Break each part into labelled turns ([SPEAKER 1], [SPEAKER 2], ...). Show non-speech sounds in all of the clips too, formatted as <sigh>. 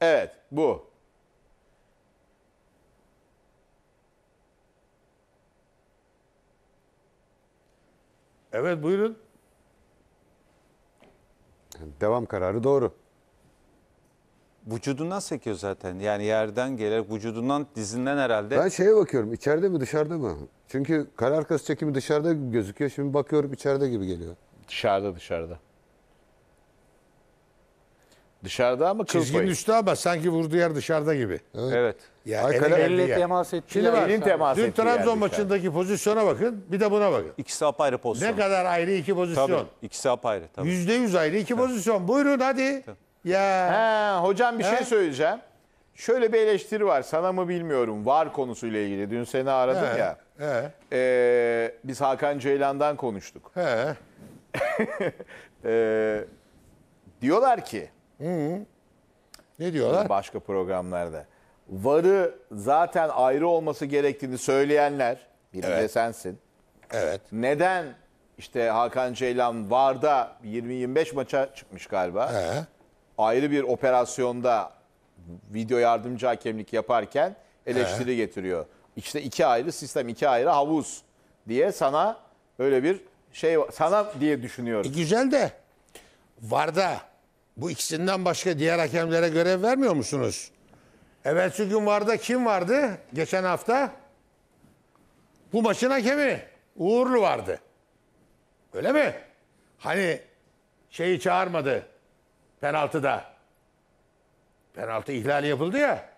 [SPEAKER 1] Evet bu.
[SPEAKER 2] Evet buyurun. Devam kararı doğru. Vücudundan sekiyor zaten. Yani yerden gelerek vücudundan dizinden herhalde. Ben şeye bakıyorum içeride mi dışarıda mı? Çünkü kare arkası çekimi dışarıda gözüküyor. Şimdi bakıyorum içeride gibi geliyor. Dışarıda dışarıda. Dışarıda mı Çizginin
[SPEAKER 3] üstü ama sanki vurduğu yer
[SPEAKER 2] dışarıda gibi. Evet. evet. Ya Ay, elle elle temas etti. Şimdi bak, elin temas dün Trabzon maçındaki
[SPEAKER 3] pozisyona bakın bir de buna bakın. İkisi apayrı pozisyon. Ne kadar ayrı iki pozisyon. Tabii, ikisi apayrı. Tabii. Yüzde yüz ayrı iki tabii. pozisyon. Buyurun hadi. Tabii. Ya. He, hocam bir şey He? şey söyleyeceğim.
[SPEAKER 1] Şöyle bir eleştiri var. Sana mı bilmiyorum. Var konusuyla ilgili. Dün seni aradım He. ya. He. E, biz Hakan Ceylan'dan konuştuk. He. <laughs> e, diyorlar ki Hı. Ne diyorlar? Başka programlarda. VAR'ı zaten ayrı olması gerektiğini söyleyenler, biri evet. de sensin. Evet. Neden işte Hakan Ceylan VAR'da 20-25 maça çıkmış galiba. He. Ayrı bir operasyonda video yardımcı hakemlik yaparken eleştiri He. getiriyor. İşte iki ayrı sistem, iki ayrı havuz diye sana böyle
[SPEAKER 3] bir şey sana diye düşünüyorum. E güzel de VAR'da bu ikisinden başka diğer hakemlere görev vermiyor musunuz? Evet gün vardı kim vardı geçen hafta? Bu maçın hakemi Uğurlu vardı. Öyle mi? Hani şeyi çağırmadı penaltıda. Penaltı ihlali yapıldı ya.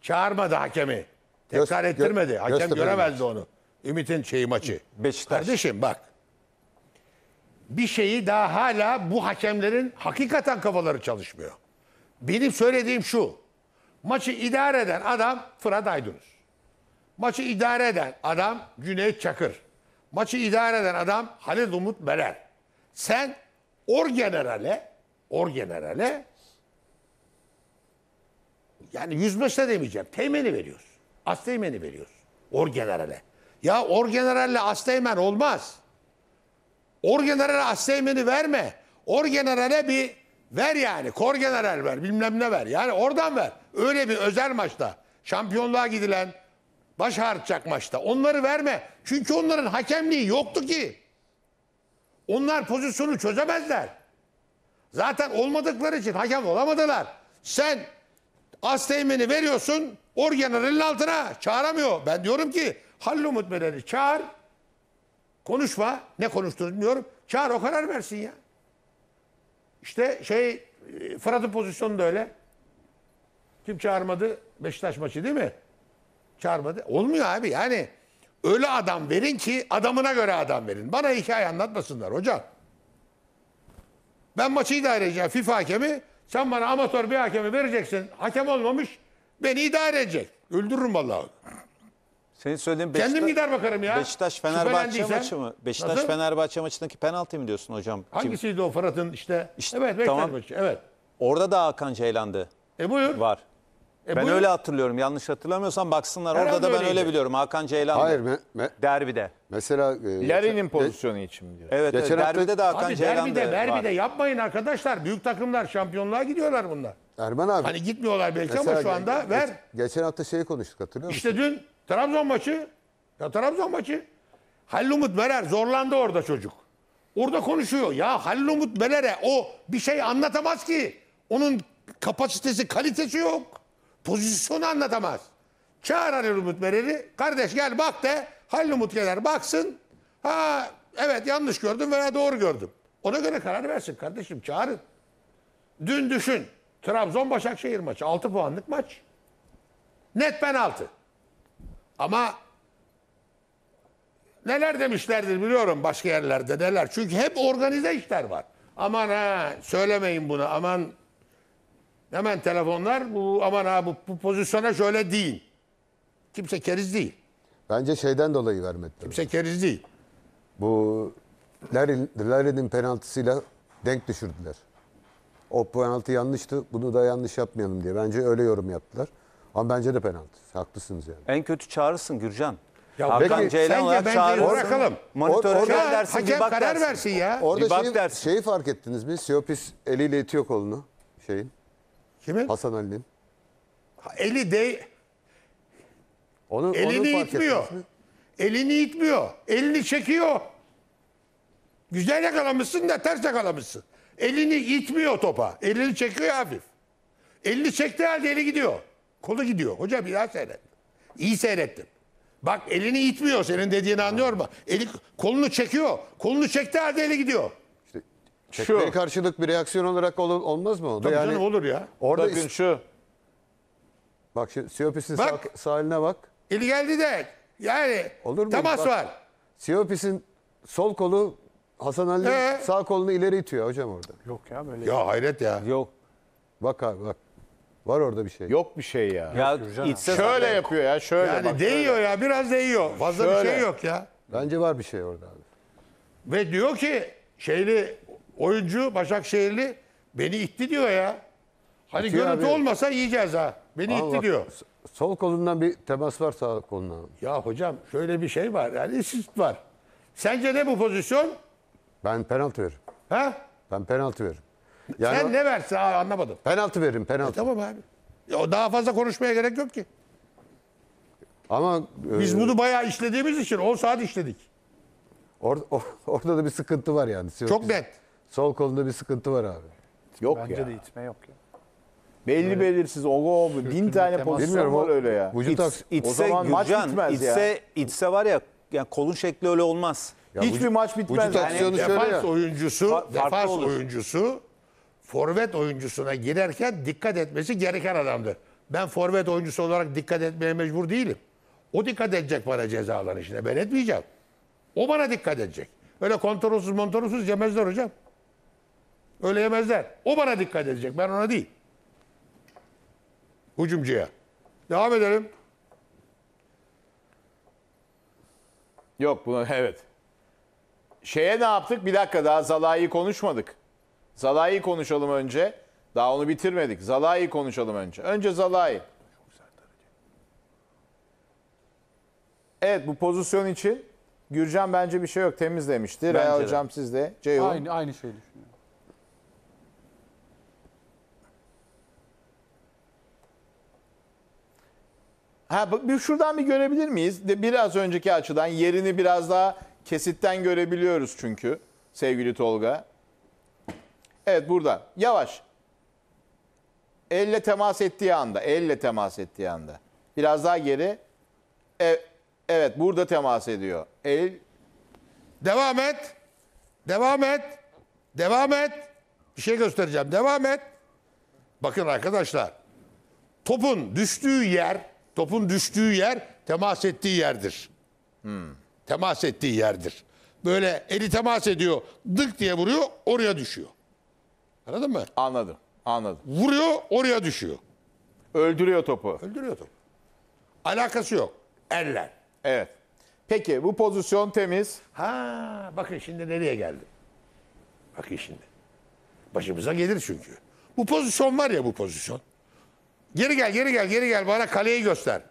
[SPEAKER 3] Çağırmadı hakemi. Tekrar Göz, ettirmedi. Hakem göremezdi onu. Ümit'in şeyi maçı. Beşiktaş. Kardeşim bak bir şeyi daha hala bu hakemlerin hakikaten kafaları çalışmıyor. Benim söylediğim şu. Maçı idare eden adam Fırat Aydınus. Maçı idare eden adam Güney Çakır. Maçı idare eden adam Halil Umut Merer. Sen or generale, or generale yani yüzbaşına demeyeceğim. Teğmeni veriyoruz. veriyorsun or generale. Ya or orgeneralle asteğmen olmaz. Orgenerale Asteğmen'i verme. Orgenerale bir ver yani. Kor ver bilmem ne ver. Yani oradan ver. Öyle bir özel maçta şampiyonluğa gidilen baş harcayacak maçta. Onları verme. Çünkü onların hakemliği yoktu ki. Onlar pozisyonu çözemezler. Zaten olmadıkları için hakem olamadılar. Sen Asteğmen'i veriyorsun Orgeneral'in altına çağıramıyor. Ben diyorum ki Halil Umut Merel'i çağır Konuşma. Ne konuştuğunu bilmiyorum. Çağır o karar versin ya. İşte şey e, Fırat'ın pozisyonu da öyle. Kim çağırmadı? Beşiktaş maçı değil mi? Çağırmadı. Olmuyor abi yani. Öyle adam verin ki adamına göre adam verin. Bana hikaye anlatmasınlar hocam. Ben maçı idare edeceğim FIFA hakemi. Sen bana amatör bir hakemi vereceksin. Hakem olmamış beni idare edecek. Öldürürüm vallahi senin söylediğin Beşiktaş, Kendim gider bakarım ya. Beşiktaş Fenerbahçe maçı mı? Beşiktaş Nasıl?
[SPEAKER 1] Fenerbahçe maçındaki penaltı mı diyorsun hocam? Hangisiydi
[SPEAKER 3] o Fırat'ın işte? İşte, evet Beşiktaş tamam. maçı.
[SPEAKER 1] Evet. Orada da Hakan Ceylan'dı. E buyur. Var. E ben buyur. öyle hatırlıyorum. Yanlış hatırlamıyorsam
[SPEAKER 2] baksınlar. Herhalde Orada da ben öyle biliyorum. Hakan Ceylan'dı. Hayır me- me- derbide. mesela e, Larin'in pozisyonu için mi diyor. Evet, evet. Geçen hafta- derbide de Hakan Ceylan'dı. derbide, derbide
[SPEAKER 3] yapmayın arkadaşlar. Büyük takımlar şampiyonluğa gidiyorlar bunlar. Erman abi. Hani gitmiyorlar belki ama şu anda ver.
[SPEAKER 2] Geçen hafta şey konuştuk hatırlıyor
[SPEAKER 3] musun? İşte dün Trabzon maçı. Ya Trabzon maçı. Halil Umut Beler zorlandı orada çocuk. Orada konuşuyor. Ya Halil Umut Beler'e o bir şey anlatamaz ki. Onun kapasitesi, kalitesi yok. Pozisyonu anlatamaz. Çağır Halil Umut Beler'i. Kardeş gel bak de. Halil Umut gelir baksın. Ha evet yanlış gördüm veya doğru gördüm. Ona göre karar versin kardeşim çağırın. Dün düşün. Trabzon Başakşehir maçı 6 puanlık maç. Net penaltı. Ama neler demişlerdir biliyorum başka yerlerde neler. Çünkü hep organize işler var. Aman ha söylemeyin bunu aman hemen telefonlar bu aman ha bu, bu pozisyona şöyle değil.
[SPEAKER 2] Kimse keriz değil. Bence şeyden dolayı vermedi. Kimse keriz değil. Bu Larry, Larry'nin penaltısıyla denk düşürdüler. O penaltı yanlıştı. Bunu da yanlış yapmayalım diye. Bence öyle yorum yaptılar. Ama bence de penaltı. Haklısınız yani. En kötü çağırırsın Gürcan. Ya Hakan peki, Ceylan olarak bence çağırırsın. Bırakalım. Monitöre Or- gel dersin. Hakem bak karar dersin. versin ya. Bir Orada bak şeyi, dersin. şeyi fark ettiniz mi? Siopis eliyle itiyor kolunu. Şeyin. Kimin? Hasan Ali'nin. Eli de Onu, elini fark itmiyor.
[SPEAKER 3] Elini itmiyor. Elini çekiyor. Güzel yakalamışsın da ters yakalamışsın. Elini itmiyor topa. Elini çekiyor hafif. Elini çektiği halde eli gidiyor. Kolu gidiyor. Hoca bir daha seyret. İyi seyrettim. Bak elini itmiyor. Senin dediğini anlıyor mu? Eli, kolunu çekiyor.
[SPEAKER 2] Kolunu çekti halde eli gidiyor. Çekmeye Şu. karşılık bir reaksiyon olarak ol, olmaz mı? o Tabii yani canım olur ya. orada Bakın şu. bak şimdi Siopis'in sağ- Bak. sahiline bak. Eli geldi de yani Olur mu? temas Bak. var. Siopis'in sol kolu Hasan Ali'nin Ee? sağ kolunu ileri itiyor hocam orada. Yok ya böyle. Ya hayret ya. Yok. Bak abi bak. Var orada bir şey. Yok bir şey ya. Ya
[SPEAKER 1] içse Şöyle zaten- yapıyor ya şöyle.
[SPEAKER 2] Yani bak, değiyor ya biraz değiyor. Fazla bir şey yok ya. Bence var bir şey orada abi.
[SPEAKER 3] Ve diyor ki şeyli oyuncu Başakşehirli beni itti diyor ya.
[SPEAKER 2] Hani İtiyor görüntü abi. olmasa
[SPEAKER 3] yiyeceğiz ha. Beni Ama itti diyor.
[SPEAKER 2] Sol kolundan bir temas var sağ kolundan. Ya hocam şöyle bir şey var. Yani asist var. Sence ne bu
[SPEAKER 3] pozisyon? Ben penaltı veririm. Ha? Ben penaltı veririm. Yani Sen o- ne versin abi anlamadım. Penaltı veririm penaltı. E, tamam abi. Ya daha fazla konuşmaya gerek yok ki.
[SPEAKER 2] Ama e, Biz bunu bayağı işlediğimiz için 10 saat işledik. or- or- <laughs> orada da bir sıkıntı var yani. Siyop- Çok net. Sol kolunda bir sıkıntı var abi. Yok Bence ya. de itme yok ya. Belli belirsiz o gol bin tane temas. pozisyon Bilmiyorum, var o- öyle ya. Vücut İts,
[SPEAKER 1] itse, o zaman maç Gürcan, bitmez itse, ya. itse var ya yani kolun şekli öyle olmaz. Ya Hiçbir vücut- maç bitmez. Vücut yani. aksiyonu şöyle Defans ya. oyuncusu, defans
[SPEAKER 3] oyuncusu forvet oyuncusuna girerken dikkat etmesi gereken adamdır. Ben forvet oyuncusu olarak dikkat etmeye mecbur değilim. O dikkat edecek bana cezaların Ben etmeyeceğim. O bana dikkat edecek. Öyle kontrolsüz montorusuz yemezler hocam. Öyle yemezler. O bana dikkat edecek. Ben ona değil. Hucumcuya. Devam edelim. Yok bunu evet.
[SPEAKER 1] Şeye ne yaptık? Bir dakika daha Zalai'yi konuşmadık. Zalai'yi konuşalım önce. Daha onu bitirmedik. Zalai'yi konuşalım önce. Önce Zalai. Evet bu pozisyon için Gürcan bence bir şey yok temiz demişti. Bence Real de. hocam siz de. Ceyhun. Aynı,
[SPEAKER 2] aynı şeyi düşünüyorum. Ha, bir
[SPEAKER 1] şuradan bir görebilir miyiz? De biraz önceki açıdan yerini biraz daha kesitten görebiliyoruz çünkü sevgili Tolga. Evet burada. Yavaş. Elle temas ettiği anda. Elle temas ettiği anda. Biraz daha geri.
[SPEAKER 3] E, evet burada temas ediyor. El. Devam et. Devam et. Devam et. Bir şey göstereceğim. Devam et. Bakın arkadaşlar. Topun düştüğü yer, topun düştüğü yer temas ettiği yerdir. Hmm. Temas ettiği yerdir. Böyle eli temas ediyor, dık diye vuruyor, oraya düşüyor. Anladın mı? Anladım. Anladım. Vuruyor oraya düşüyor. Öldürüyor topu. Öldürüyor topu. Alakası yok. Eller. Evet. Peki bu pozisyon temiz. Ha bakın şimdi nereye geldim. Bakın şimdi. Başımıza gelir çünkü. Bu pozisyon var ya bu pozisyon. Geri gel, geri gel, geri gel. Bana kaleyi göster.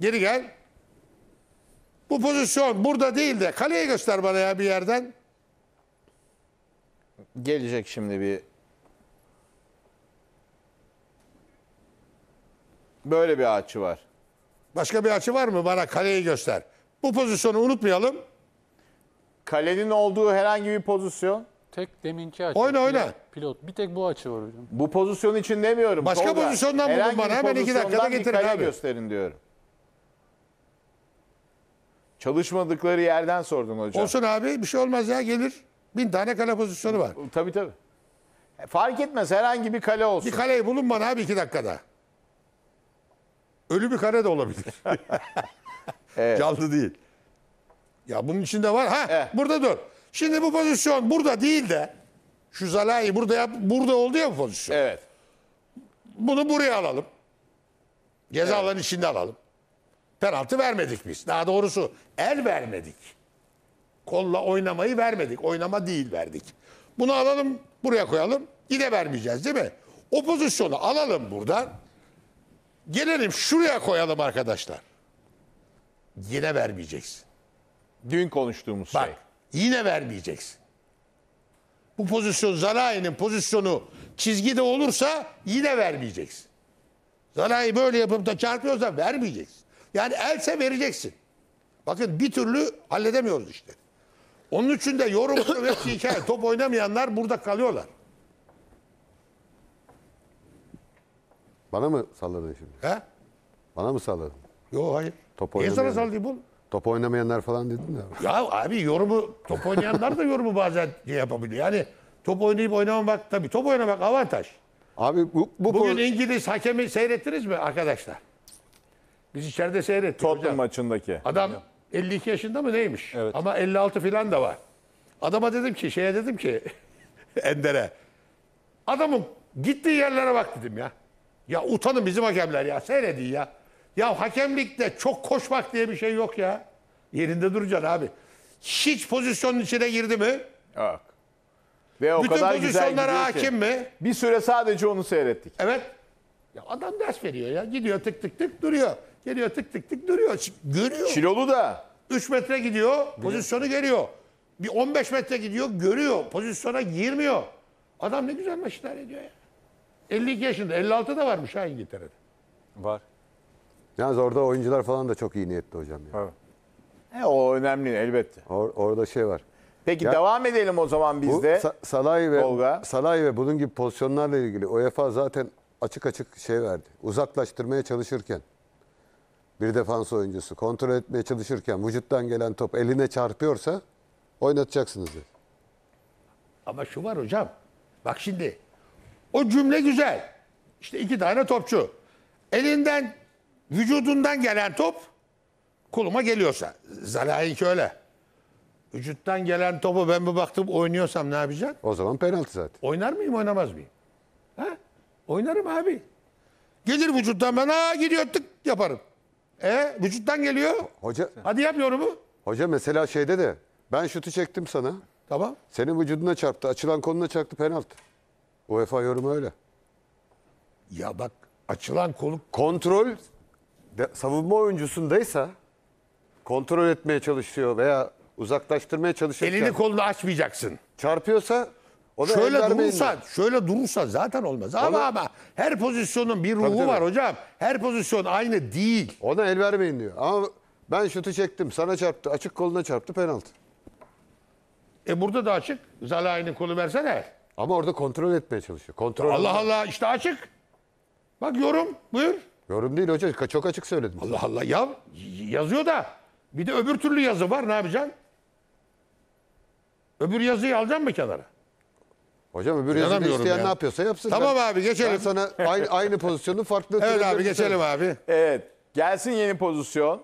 [SPEAKER 3] Geri gel. Bu pozisyon burada değil de kaleye göster bana ya bir yerden.
[SPEAKER 1] Gelecek şimdi bir
[SPEAKER 3] böyle bir açı var. Başka bir açı var mı? Bana kaleyi göster. Bu pozisyonu unutmayalım. Kalenin olduğu herhangi bir pozisyon. Tek deminki açı. Oyna oyna. Pilot, Bir tek bu açı var hocam.
[SPEAKER 1] Bu pozisyon için demiyorum. Başka Tolga. pozisyondan bulun bana. Hemen iki dakikada getirin bir abi. gösterin diyorum. Çalışmadıkları yerden sordun hocam. Olsun
[SPEAKER 3] abi bir şey olmaz ya gelir. Bin tane kale pozisyonu var. Tabii tabii. E, fark etmez herhangi bir kale olsun. Bir kaleyi bulun bana abi iki dakikada. Ölü bir kale de olabilir. <laughs> evet. Canlı değil. Ya bunun içinde var. Ha evet. burada dur. Şimdi bu pozisyon burada değil de şu zalayı burada yap, burada oldu ya bu pozisyon. Evet. Bunu buraya alalım. Ceza evet. içinde alalım. Penaltı vermedik biz. Daha doğrusu el vermedik kolla oynamayı vermedik. Oynama değil verdik. Bunu alalım buraya koyalım. Yine vermeyeceğiz değil mi? O pozisyonu alalım buradan. Gelelim şuraya koyalım arkadaşlar. Yine vermeyeceksin. Dün konuştuğumuz Bak, şey. Yine vermeyeceksin. Bu pozisyon Zalai'nin pozisyonu çizgide olursa yine vermeyeceksin. Zalai böyle yapıp da çarpıyorsa vermeyeceksin. Yani else vereceksin. Bakın bir türlü halledemiyoruz işte. Onun için de yorum hepsi hikaye. Top oynamayanlar burada kalıyorlar.
[SPEAKER 2] Bana mı salladın şimdi? He? Bana mı salladın? Yok hayır. Top Niye sana oynamayanlar. sallayayım Top oynamayanlar falan dedin de. Ya abi yorumu
[SPEAKER 3] top oynayanlar da yorumu bazen şey yapabiliyor. Yani top oynayıp oynamamak tabii top oynamak avantaj. Abi bu, bu Bugün konu- İngiliz hakemi seyrettiniz mi arkadaşlar? Biz içeride seyrettik Tottenham hocam. maçındaki. Adam 52 yaşında mı neymiş? Evet. Ama 56 falan da var. Adama dedim ki, şeye dedim ki <laughs> Ender'e. Adamın gittiği yerlere bak dedim ya. Ya utanın bizim hakemler ya. Seyredin ya. Ya hakemlikte çok koşmak diye bir şey yok ya. Yerinde duracaksın abi. Hiç pozisyonun içine girdi mi? Yok. Ve o Bütün kadar güzel pozisyonlara ki. mi? Bir süre sadece onu seyrettik. Evet. Ya adam ders veriyor ya. Gidiyor tık tık tık duruyor. Geliyor tık tık tık duruyor. Görüyor. Çilolu da. 3 metre gidiyor. Pozisyonu geliyor. Bir 15 metre gidiyor. Görüyor. Pozisyona girmiyor. Adam ne güzel maç ediyor ya. 52 yaşında. 56 da varmış ha İngiltere'de.
[SPEAKER 2] Var. Yalnız orada oyuncular falan da çok iyi niyetli hocam. ya. Evet. E o önemli elbette. Or- orada şey var. Peki Ya- devam
[SPEAKER 1] edelim o zaman biz Bu de.
[SPEAKER 2] Sa- Salay ve Tolga. Salay ve bunun gibi pozisyonlarla ilgili UEFA zaten açık açık şey verdi. Uzaklaştırmaya çalışırken bir defans oyuncusu kontrol etmeye çalışırken vücuttan gelen top eline çarpıyorsa oynatacaksınız dedi.
[SPEAKER 3] Ama şu var hocam. Bak şimdi o cümle güzel. İşte iki tane topçu. Elinden vücudundan gelen top koluma geliyorsa. Zalahinki öyle. Vücuttan gelen topu ben bir baktım oynuyorsam ne yapacağım?
[SPEAKER 2] O zaman penaltı zaten.
[SPEAKER 3] Oynar mıyım oynamaz mıyım? Ha? Oynarım abi. Gelir vücuttan ben aa gidiyor tık yaparım.
[SPEAKER 2] E vücuttan geliyor. Hoca Hadi yap yorumu. hoca mesela şeyde de ben şutu çektim sana. Tamam. Senin vücuduna çarptı. Açılan koluna çarptı penaltı. UEFA yorumu öyle. Ya bak açılan konu Kontrol de, savunma oyuncusundaysa kontrol etmeye çalışıyor veya uzaklaştırmaya çalışırken elini kolunu açmayacaksın. çarpıyorsa o da şöyle durursa,
[SPEAKER 3] şöyle durursa zaten olmaz.
[SPEAKER 2] Ama Onu- ama her pozisyonun bir ruhu var hocam. Her pozisyon aynı değil. O da el vermeyin diyor. Ama ben şutu çektim. Sana çarptı. Açık koluna çarptı. Penaltı.
[SPEAKER 3] E burada da açık. Zalai'nin kolu versene. Ama orada kontrol etmeye çalışıyor. Kontrol. Allah Allah işte açık.
[SPEAKER 2] Bak yorum buyur. Yorum değil hocam Çok açık söyledim. Allah Allah
[SPEAKER 3] ya yazıyor da. Bir de öbür türlü yazı var ne yapacaksın? Öbür yazıyı alacaksın mı kenara? Hocam öbür yazıda İnanamıyorum isteyen ya. ne yapıyorsa yapsın. Tamam Ben- abi, geçelim. Ben sana aynı, aynı
[SPEAKER 2] pozisyonu farklı Evet abi geçelim abi. Evet. Gelsin yeni
[SPEAKER 1] pozisyon.